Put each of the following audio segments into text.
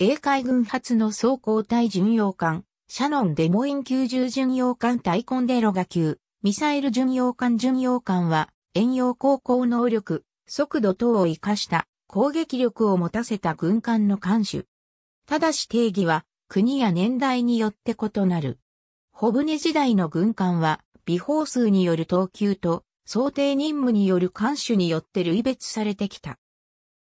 英海軍初の装甲隊巡洋艦、シャノンデモイン90巡洋艦対コンデロガ級、ミサイル巡洋艦巡洋艦は、遠洋航行能力、速度等を活かした攻撃力を持たせた軍艦の艦種。ただし定義は、国や年代によって異なる。小舟時代の軍艦は、微砲数による等級と、想定任務による艦種によって類別されてきた。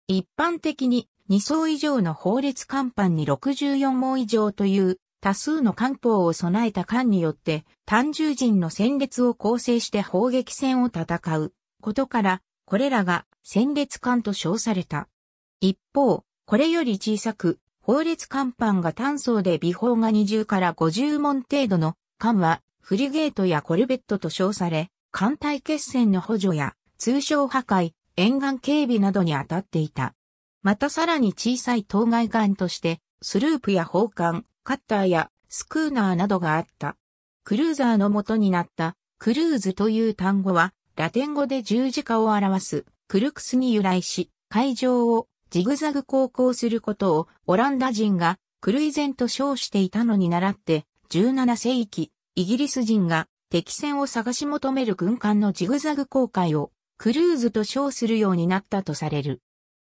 一般的に2層以上の法列艦板に64門以上という多数の艦砲を備えた艦によって単獣人の戦列を構成して砲撃戦を戦うことからこれらが戦列艦と称された。一方、これより小さく法列艦板が単層で微砲が20から50門程度の艦はフリゲートやコルベットと称され艦隊決戦の補助や通称破壊、沿岸警備などに当たっていた。またさらに小さい当該艦として、スループや砲艦、カッターやスクーナーなどがあった。クルーザーの元になったクルーズという単語はラテン語で十字架を表すクルクスに由来し、海上をジグザグ航行することをオランダ人がクルイゼンと称していたのに倣って17世紀、イギリス人が敵船を探し求める軍艦のジグザグ航海をクルーズと称するようになったとされる。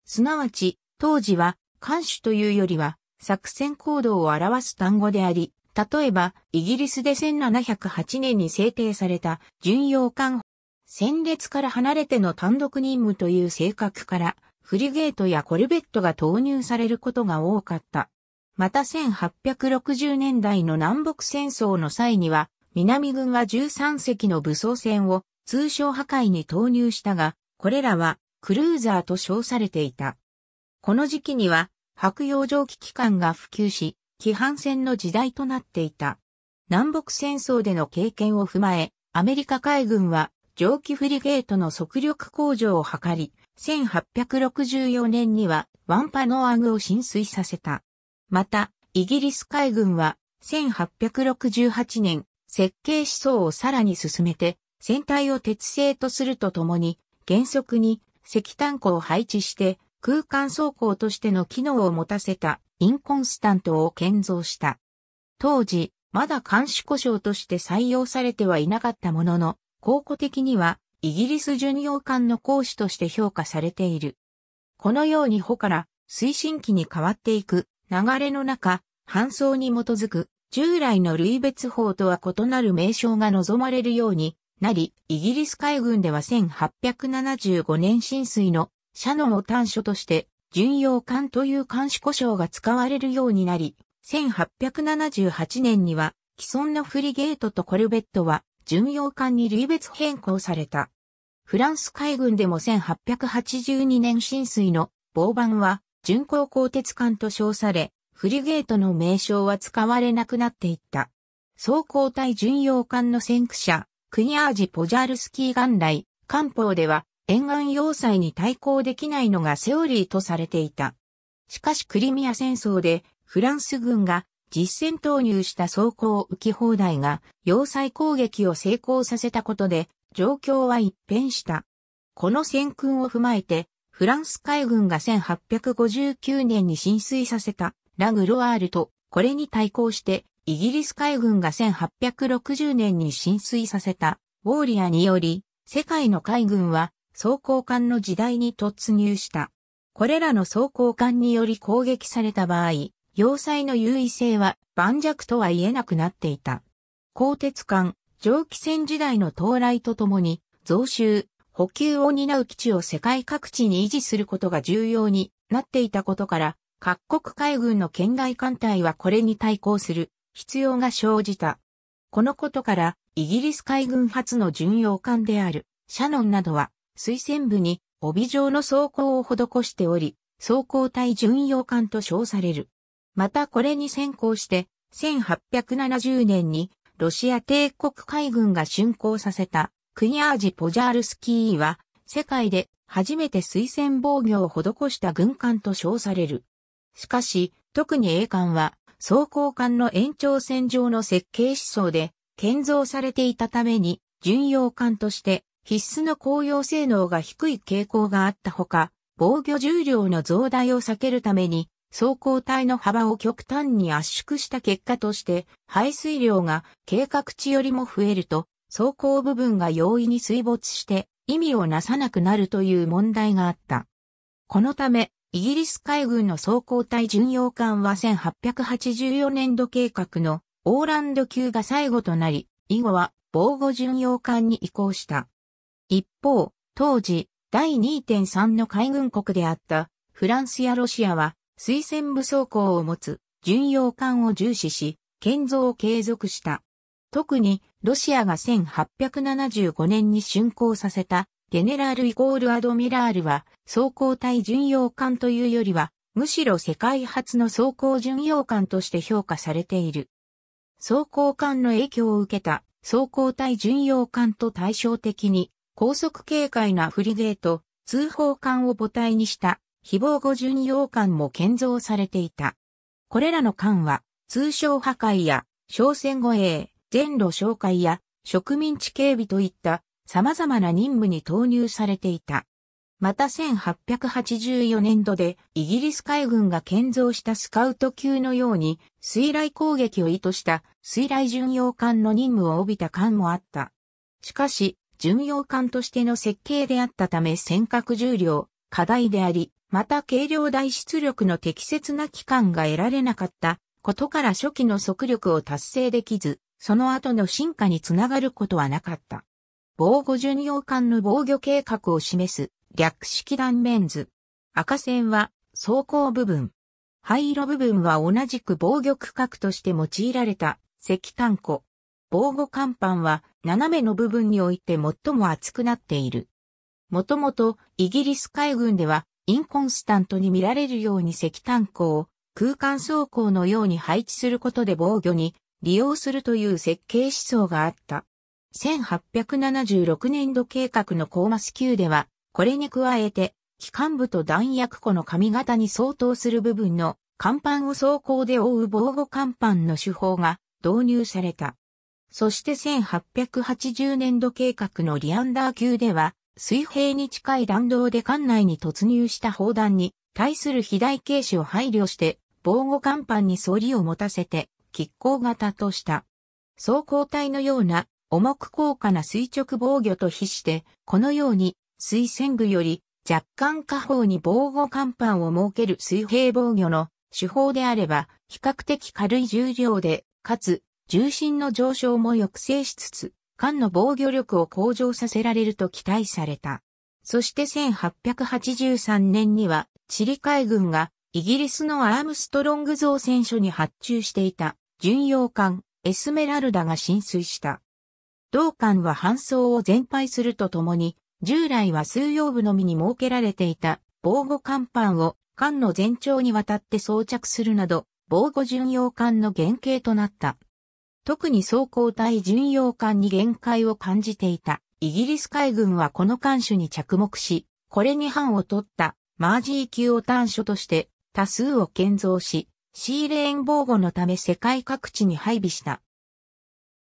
すなわち、当時は、監視というよりは、作戦行動を表す単語であり、例えば、イギリスで1708年に制定された、巡洋艦、戦列から離れての単独任務という性格から、フリゲートやコルベットが投入されることが多かった。また1860年代の南北戦争の際には、南軍は13隻の武装船を通商破壊に投入したが、これらはクルーザーと称されていた。この時期には白洋蒸気機関が普及し、規範戦の時代となっていた。南北戦争での経験を踏まえ、アメリカ海軍は蒸気フリゲートの速力向上を図り、1864年にはワンパノアグを浸水させた。また、イギリス海軍は1868年、設計思想をさらに進めて、船体を鉄製とするとともに、原則に石炭庫を配置して空間走行としての機能を持たせたインコンスタントを建造した。当時、まだ監視故障として採用されてはいなかったものの、考古的にはイギリス巡洋艦の講師として評価されている。このように帆から推進機に変わっていく流れの中、搬送に基づく従来の類別法とは異なる名称が望まれるようになり、イギリス海軍では1875年浸水の社のを端緒として、巡洋艦という監視故障が使われるようになり、1878年には、既存のフリゲートとコルベットは、巡洋艦に類別変更された。フランス海軍でも1882年浸水の防板は、巡航鋼鉄艦と称され、フリゲートの名称は使われなくなっていった。装甲隊巡洋艦の先駆者、クニアージ・ポジャールスキー元来、官報では、沿岸要塞に対抗できないのがセオリーとされていた。しかしクリミア戦争でフランス軍が実戦投入した装甲浮き放題が要塞攻撃を成功させたことで状況は一変した。この戦訓を踏まえてフランス海軍が1859年に浸水させたラグロワールとこれに対抗してイギリス海軍が1860年に浸水させたウォーリアにより世界の海軍は装甲艦の時代に突入した。これらの装甲艦により攻撃された場合、要塞の優位性は盤石とは言えなくなっていた。鋼鉄艦、蒸気船時代の到来とともに、増収、補給を担う基地を世界各地に維持することが重要になっていたことから、各国海軍の県外艦隊はこれに対抗する必要が生じた。このことから、イギリス海軍初の巡洋艦である、シャノンなどは、水仙部に帯状の装甲を施しており、装甲隊巡洋艦と称される。またこれに先行して、1870年にロシア帝国海軍が竣工させたクニャージ・ポジャールスキーは、世界で初めて水戦防御を施した軍艦と称される。しかし、特に栄艦は、装甲艦の延長線上の設計思想で建造されていたために、巡洋艦として必須の紅葉性能が低い傾向があったほか、防御重量の増大を避けるために、走行体の幅を極端に圧縮した結果として、排水量が計画値よりも増えると、走行部分が容易に水没して意味をなさなくなるという問題があった。このため、イギリス海軍の走行隊巡洋艦は1884年度計画のオーランド級が最後となり、以後は防護巡洋艦に移行した。一方、当時、第2.3の海軍国であったフランスやロシアは推薦武装港を持つ巡洋艦を重視し、建造を継続した。特にロシアが1875年に竣工させたゲネラルイコールアドミラールは装甲隊巡洋艦というよりはむしろ世界初の装甲巡洋艦として評価されている。装甲艦の影響を受けた装甲隊巡洋艦と対照的に高速警戒なフリゲート、通報艦を母体にした非防護巡洋艦も建造されていた。これらの艦は、通商破壊や、商船護衛、全路紹介や、植民地警備といった様々な任務に投入されていた。また1884年度でイギリス海軍が建造したスカウト級のように水雷攻撃を意図した水雷巡洋艦の任務を帯びた艦もあった。しかし巡洋艦としての設計であったため尖閣重量、課題であり、また軽量大出力の適切な期間が得られなかったことから初期の速力を達成できず、その後の進化につながることはなかった。防護巡洋艦の防御計画を示す略式断面図。赤線は装甲部分。灰色部分は同じく防御区画として用いられた石炭庫。防護甲板は斜めの部分において最も厚くなっている。もともとイギリス海軍ではインコンスタントに見られるように石炭鉱を空間走行のように配置することで防御に利用するという設計思想があった。1876年度計画のコーマス級では、これに加えて、機関部と弾薬庫の髪型に相当する部分の甲板を走行で覆う防護甲板の手法が導入された。そして1880年度計画のリアンダー級では、水平に近い弾道で艦内に突入した砲弾に対する肥大軽視を配慮して、防護甲板に反りを持たせて、喫抗型とした。装甲体のような重く高価な垂直防御と比して、このように水線具より若干下方に防護甲板を設ける水平防御の手法であれば、比較的軽い重量で、かつ重心の上昇も抑制しつつ、艦の防御力を向上させられると期待された。そして1883年には、チリ海軍がイギリスのアームストロング造船所に発注していた巡洋艦エスメラルダが浸水した。同艦は搬送を全廃するとともに、従来は数用部のみに設けられていた防護甲板を艦の全長にわたって装着するなど、防護巡洋艦の原型となった。特に装甲隊巡洋艦に限界を感じていた。イギリス海軍はこの艦首に着目し、これに班を取ったマージー級を端所として多数を建造し、シーレーン防護のため世界各地に配備した。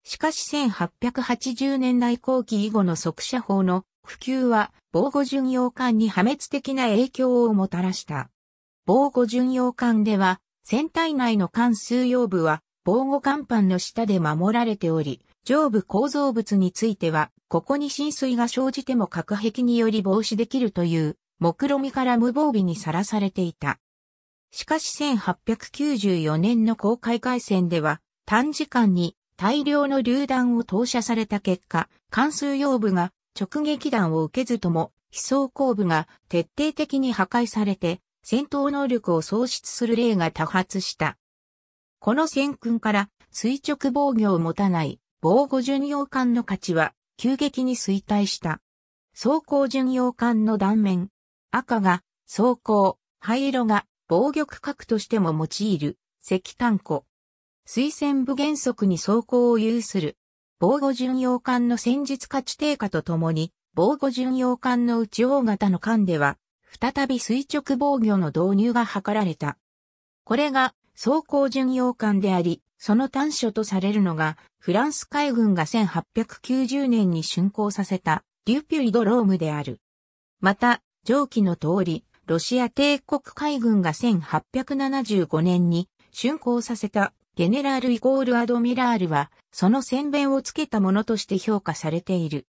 しかし1880年代後期以後の速射砲の普及は防護巡洋艦に破滅的な影響をもたらした。防護巡洋艦では、船体内の艦数用部は防護甲板の下で守られており、上部構造物については、ここに浸水が生じても隔壁により防止できるという、目論見から無防備にさらされていた。しかし1894年の公開海戦では、短時間に大量の榴弾を投射された結果、関数用部が直撃弾を受けずとも、飛走後部が徹底的に破壊されて、戦闘能力を喪失する例が多発した。この戦訓から垂直防御を持たない防護巡洋艦の価値は急激に衰退した。装甲巡洋艦の断面、赤が装甲、灰色が防御区画としても用いる石炭庫。推薦部原則に装甲を有する。防護巡洋艦の戦術価値低下とともに、防護巡洋艦の内大型の艦では、再び垂直防御の導入が図られた。これが装甲巡洋艦であり、その短所とされるのが、フランス海軍が1890年に竣工させた、リュピュイドロームである。また、上記の通り、ロシア帝国海軍が1875年に竣工させたゲネラルイコールアドミラールは、その宣弁をつけたものとして評価されている。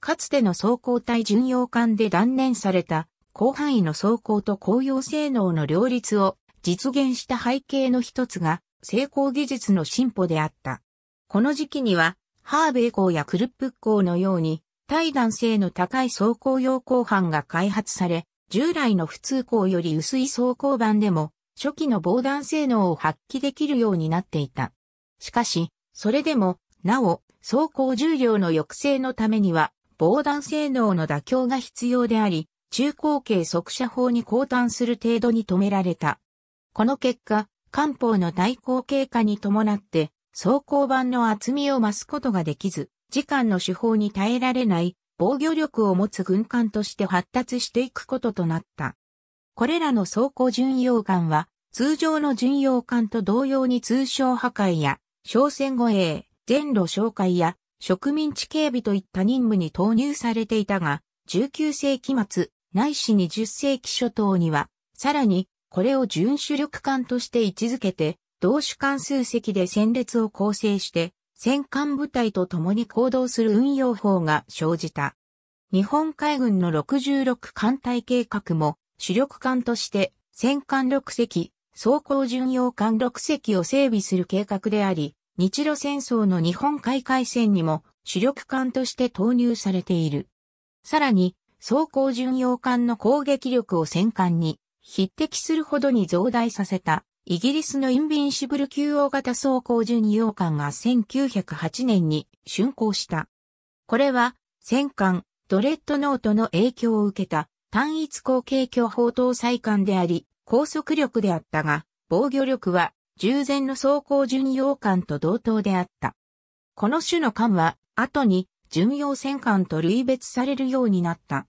かつての装甲隊巡洋艦で断念された、広範囲の装甲と紅葉性能の両立を実現した背景の一つが、成功技術の進歩であった。この時期には、ハーベイ港やクルップ港のように、対弾性の高い走行用鋼板が開発され、従来の普通鋼より薄い走行板でも、初期の防弾性能を発揮できるようになっていた。しかし、それでも、なお、走行重量の抑制のためには、防弾性能の妥協が必要であり、中高径速射砲に交換する程度に止められた。この結果、漢方の対抗経過に伴って、装甲板の厚みを増すことができず、時間の手法に耐えられない防御力を持つ軍艦として発達していくこととなった。これらの走行巡洋艦は、通常の巡洋艦と同様に通商破壊や、商船護衛、全路紹介や、植民地警備といった任務に投入されていたが、19世紀末、ないし20世紀初頭には、さらにこれを準主力艦として位置づけて、同種艦数隻で戦列を構成して、戦艦部隊と共に行動する運用法が生じた。日本海軍の66艦隊計画も、主力艦として戦艦6隻、装甲巡洋艦6隻を整備する計画であり、日露戦争の日本海海戦にも主力艦として投入されている。さらに、装甲巡洋艦の攻撃力を戦艦に匹敵するほどに増大させた、イギリスのインビンシブル級大型装甲巡洋艦が1908年に竣工した。これは、戦艦、ドレッドノートの影響を受けた単一後継巨砲搭載艦であり、高速力であったが、防御力は従前の装甲巡洋艦と同等であった。この種の艦は、後に巡洋戦艦と類別されるようになった。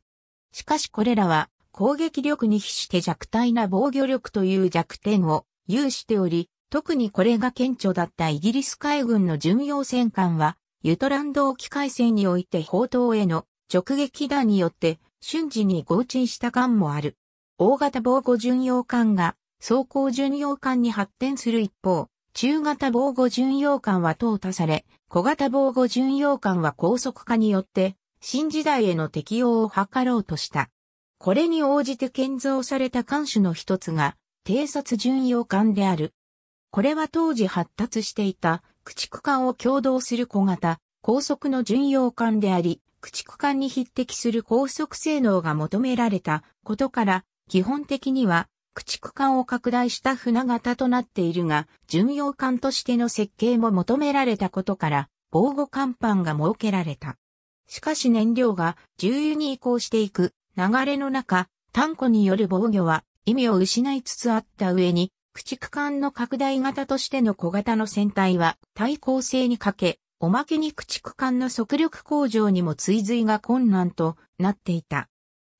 しかしこれらは攻撃力に比して弱体な防御力という弱点を有しており、特にこれが顕著だったイギリス海軍の巡洋戦艦は、ユトランド沖海戦において砲塔への直撃弾によって瞬時に合沈した艦もある。大型防護巡洋艦が装甲巡洋艦に発展する一方、中型防護巡洋艦は淘汰され、小型防護巡洋艦は高速化によって、新時代への適応を図ろうとした。これに応じて建造された艦首の一つが、偵察巡洋艦である。これは当時発達していた、駆逐艦を共同する小型、高速の巡洋艦であり、駆逐艦に匹敵する高速性能が求められたことから、基本的には、駆逐艦を拡大した船型となっているが、巡洋艦としての設計も求められたことから、防護甲板が設けられた。しかし燃料が重油に移行していく流れの中、炭鉱による防御は意味を失いつつあった上に、駆逐艦の拡大型としての小型の船体は対抗性に欠け、おまけに駆逐艦の速力向上にも追随が困難となっていた。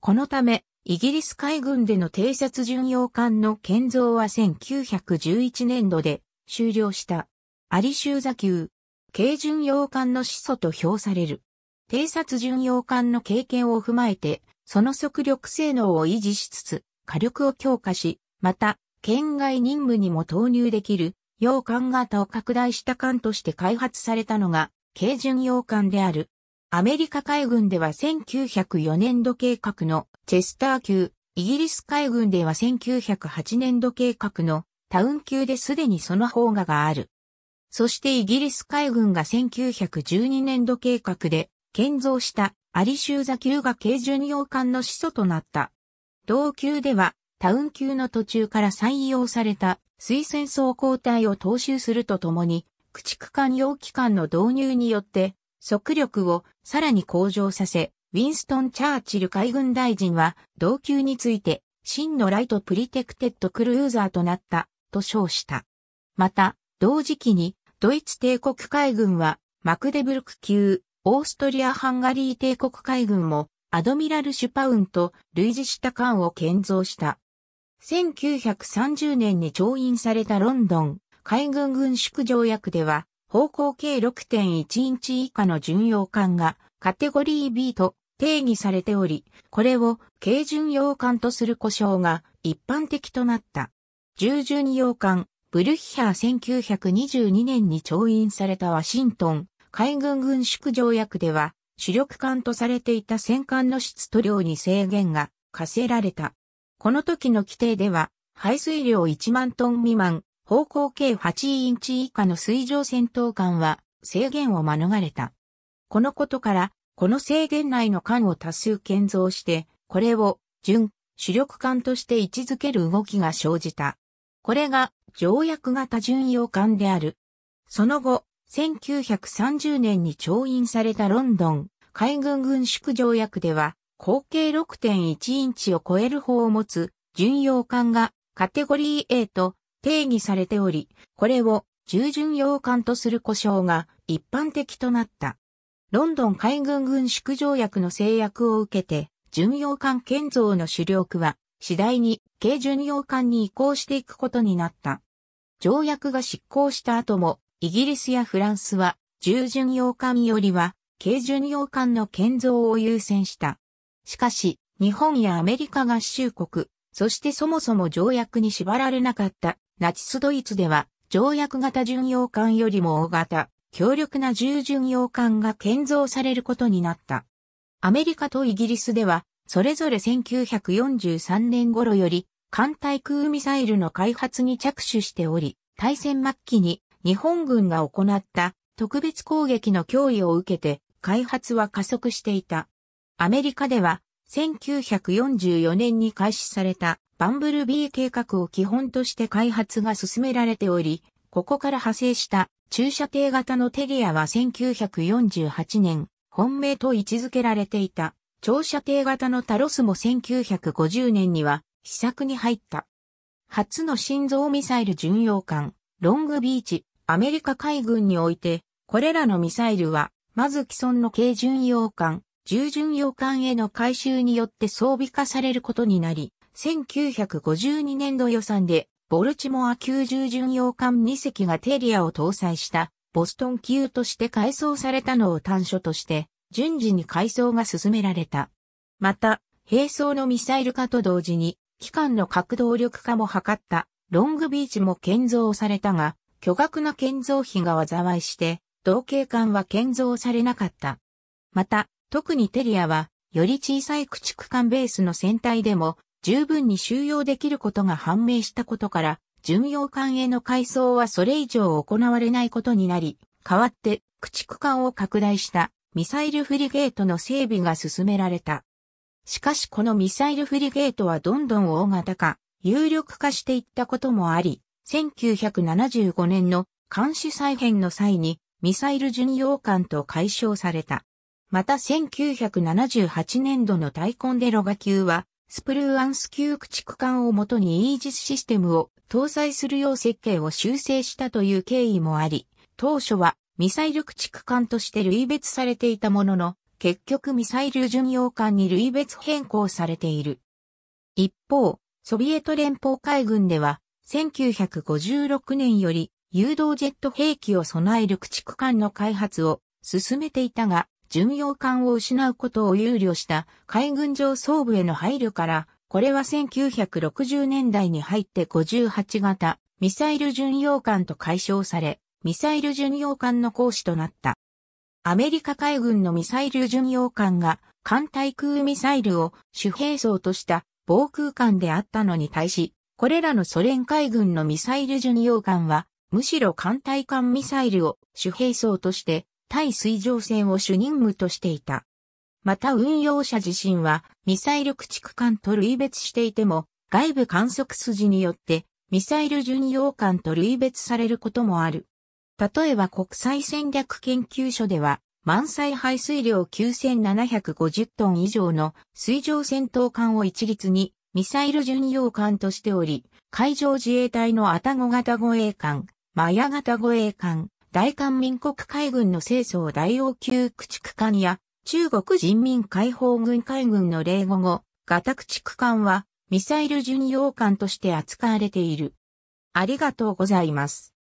このため、イギリス海軍での偵察巡洋艦の建造は1911年度で終了した。アリシューザ級、軽巡洋艦の始祖と評される。偵察巡洋艦の経験を踏まえて、その速力性能を維持しつつ、火力を強化し、また、県外任務にも投入できる、洋艦型を拡大した艦として開発されたのが、軽巡洋艦である。アメリカ海軍では1904年度計画のチェスター級、イギリス海軍では1908年度計画のタウン級ですでにその方ががある。そしてイギリス海軍が1912年度計画で建造したアリシューザ級が軽巡洋艦の始祖となった。同級では、タウン級の途中から採用された水戦装甲隊を踏襲するとともに、駆逐艦用機関の導入によって、速力をさらに向上させ、ウィンストン・チャーチル海軍大臣は、同級について、真のライトプリテクテッドクルーザーとなった、と称した。また、同時期に、ドイツ帝国海軍は、マクデブルク級、オーストリア・ハンガリー帝国海軍も、アドミラル・シュパウンと類似した艦を建造した。1930年に調印されたロンドン海軍軍縮条約では、方向計6.1インチ以下の巡洋艦がカテゴリー B と定義されており、これを軽巡洋艦とする故障が一般的となった。従巡洋艦ブルッヒャー1922年に調印されたワシントン海軍軍縮条約では、主力艦とされていた戦艦の質と量に制限が課せられた。この時の規定では、排水量1万トン未満、方向計8インチ以下の水上戦闘艦は制限を免れた。このことから、この制限内の艦を多数建造して、これを準主力艦として位置づける動きが生じた。これが条約型巡洋艦である。その後、1930年に調印されたロンドン海軍軍縮条約では、口径6.1インチを超える砲を持つ巡洋艦がカテゴリー A と定義されており、これを従巡洋艦とする故障が一般的となった。ロンドン海軍軍縮条約の制約を受けて、巡洋艦建造の主力は次第に軽巡洋艦に移行していくことになった。条約が執行した後もイギリスやフランスは、従巡洋艦よりは、軽巡洋艦の建造を優先した。しかし、日本やアメリカ合衆国、そしてそもそも条約に縛られなかったナチスドイツでは、条約型巡洋艦よりも大型、強力な従巡洋艦が建造されることになった。アメリカとイギリスでは、それぞれ1943年頃より、艦対空ミサイルの開発に着手しており、対戦末期に日本軍が行った特別攻撃の脅威を受けて開発は加速していた。アメリカでは1944年に開始されたバンブルビー計画を基本として開発が進められており、ここから派生した注射艇型のテリアは1948年、本命と位置づけられていた。長射程型のタロスも1950年には試作に入った。初の心臓ミサイル巡洋艦、ロングビーチ、アメリカ海軍において、これらのミサイルは、まず既存の軽巡洋艦、重巡洋艦への改修によって装備化されることになり、1952年度予算で、ボルチモア級重巡洋艦2隻がテリアを搭載した、ボストン級として改装されたのを端所として、順次に改装が進められた。また、並走のミサイル化と同時に、機関の核動力化も図った、ロングビーチも建造されたが、巨額な建造費が災いして、同系艦は建造されなかった。また、特にテリアは、より小さい駆逐艦ベースの船体でも、十分に収容できることが判明したことから、巡洋艦への改装はそれ以上行われないことになり、代わって駆逐艦を拡大したミサイルフリゲートの整備が進められた。しかしこのミサイルフリゲートはどんどん大型化、有力化していったこともあり、1975年の監視再編の際にミサイル巡洋艦と解消された。また1978年度の大コンデロガ級は、スプルーアンス級駆逐艦をもとにイージスシステムを搭載するよう設計を修正したという経緯もあり、当初はミサイル駆逐艦として類別されていたものの、結局ミサイル巡洋艦に類別変更されている。一方、ソビエト連邦海軍では1956年より誘導ジェット兵器を備える駆逐艦の開発を進めていたが、巡洋艦を失うことを憂慮した海軍上層部への配慮から、これは1960年代に入って58型ミサイル巡洋艦と解消され、ミサイル巡洋艦の講師となった。アメリカ海軍のミサイル巡洋艦が艦対空ミサイルを主兵装とした防空艦であったのに対し、これらのソ連海軍のミサイル巡洋艦は、むしろ艦隊艦ミサイルを主兵装として、対水上戦を主任務としていた。また運用者自身は、ミサイル駆逐艦と類別していても、外部観測筋によって、ミサイル巡洋艦と類別されることもある。例えば国際戦略研究所では、満載排水量9750トン以上の水上戦闘艦を一律にミサイル巡洋艦としており、海上自衛隊のアタゴ型護衛艦、マヤ型護衛艦、大韓民国海軍の清掃大王級駆逐艦や、中国人民解放軍海軍の例語後、型駆逐艦は、ミサイル巡洋艦として扱われている。ありがとうございます。